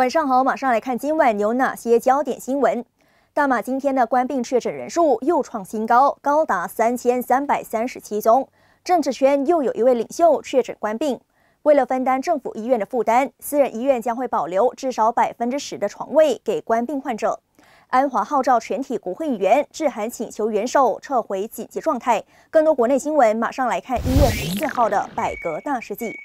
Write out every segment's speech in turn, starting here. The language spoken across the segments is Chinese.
晚上好，马上来看今晚有哪些焦点新闻。大马今天的官病确诊人数又创新高，高达三千三百三十七宗。政治圈又有一位领袖确诊官病。为了分担政府医院的负担，私人医院将会保留至少百分之十的床位给官病患者。安华号召全体国会议员致函请求元首撤回紧急状态。更多国内新闻，马上来看一月十四号的百格大事记。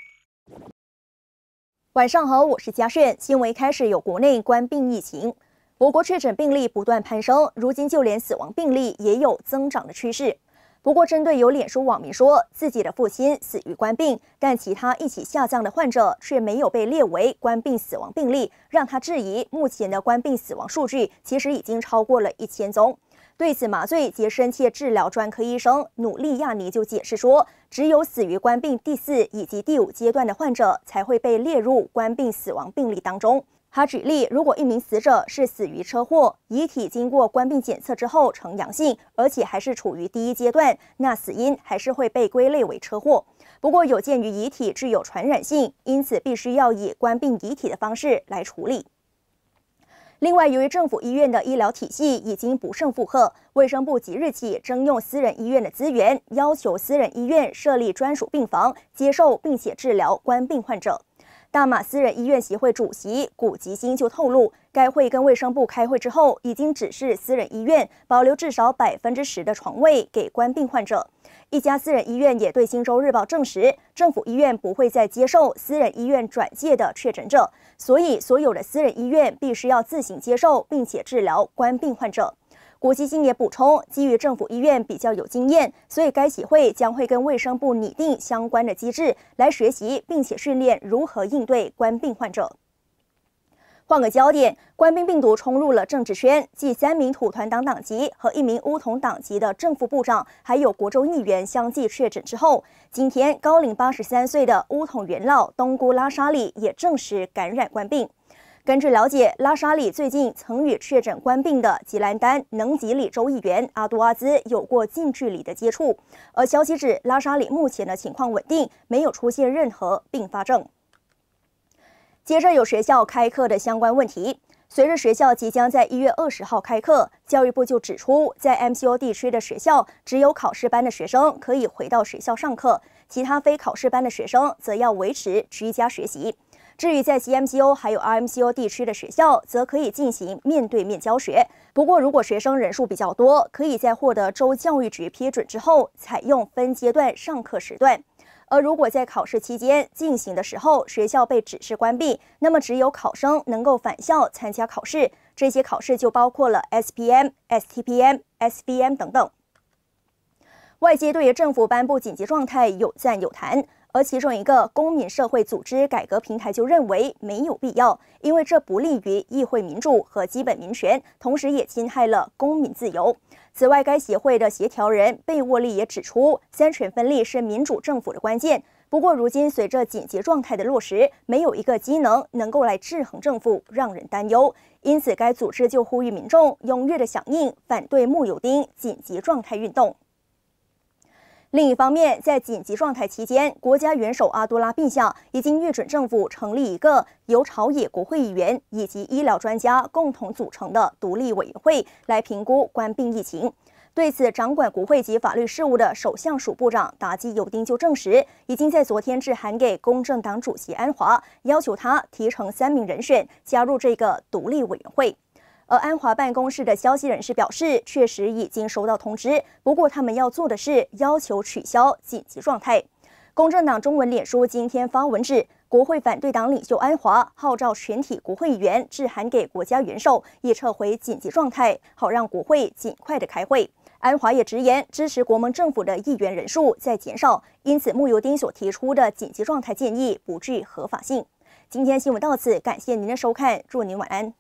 晚上好，我是嘉炫。新闻开始有国内官病疫情，我国确诊病例不断攀升，如今就连死亡病例也有增长的趋势。不过，针对有脸书网民说自己的父亲死于官病，但其他一起下葬的患者却没有被列为官病死亡病例，让他质疑目前的官病死亡数据其实已经超过了一千宗。对此，麻醉及深切治疗专科医生努利亚尼就解释说，只有死于冠病第四以及第五阶段的患者才会被列入冠病死亡病例当中。他举例，如果一名死者是死于车祸，遗体经过冠病检测之后呈阳性，而且还是处于第一阶段，那死因还是会被归类为车祸。不过，有鉴于遗体具有传染性，因此必须要以冠病遗体的方式来处理。另外，由于政府医院的医疗体系已经不胜负荷，卫生部即日起征用私人医院的资源，要求私人医院设立专属病房，接受并且治疗冠病患者。大马私人医院协会主席古吉星就透露，该会跟卫生部开会之后，已经指示私人医院保留至少百分之十的床位给冠病患者。一家私人医院也对《新州日报》证实，政府医院不会再接受私人医院转介的确诊者，所以所有的私人医院必须要自行接受并且治疗冠病患者。国基金也补充，基于政府医院比较有经验，所以该协会将会跟卫生部拟定相关的机制，来学习并且训练如何应对冠病患者。换个焦点，冠病病毒冲入了政治圈，继三名土团党党籍和一名乌统党籍的正副部长，还有国州议员相继确诊之后，今天高龄八十三岁的乌统元老东姑拉沙里也正式感染冠病。根据了解，拉沙里最近曾与确诊冠病的吉兰丹能吉里州议员阿杜阿兹有过近距离的接触，而消息指拉沙里目前的情况稳定，没有出现任何并发症。接着有学校开课的相关问题。随着学校即将在一月二十号开课，教育部就指出，在 MCO 地区的学校只有考试班的学生可以回到学校上课，其他非考试班的学生则要维持居家学习。至于在 c MCO 还有 RMCO 地区的学校，则可以进行面对面教学。不过，如果学生人数比较多，可以在获得州教育局批准之后，采用分阶段上课时段。而如果在考试期间进行的时候，学校被指示关闭，那么只有考生能够返校参加考试。这些考试就包括了 SPM、STPM、SBM 等等。外界对于政府颁布紧急状态有赞有弹。而其中一个公民社会组织改革平台就认为没有必要，因为这不利于议会民主和基本民权，同时也侵害了公民自由。此外，该协会的协调人贝沃利也指出，三权分立是民主政府的关键。不过，如今随着紧急状态的落实，没有一个机能能够来制衡政府，让人担忧。因此，该组织就呼吁民众踊跃的响应反对木有丁紧急状态运动。另一方面，在紧急状态期间，国家元首阿多拉陛下已经预准政府成立一个由朝野国会议员以及医疗专家共同组成的独立委员会，来评估官病疫情。对此，掌管国会及法律事务的首相署部长达基尤丁就证实，已经在昨天致函给公正党主席安华，要求他提成三名人选加入这个独立委员会。而安华办公室的消息人士表示，确实已经收到通知，不过他们要做的是要求取消紧急状态。公正党中文脸书今天发文指，国会反对党领袖安华号召全体国会议员致函给国家元首，以撤回紧急状态，好让国会尽快的开会。安华也直言，支持国盟政府的议员人数在减少，因此穆尤丁所提出的紧急状态建议不具合法性。今天新闻到此，感谢您的收看，祝您晚安。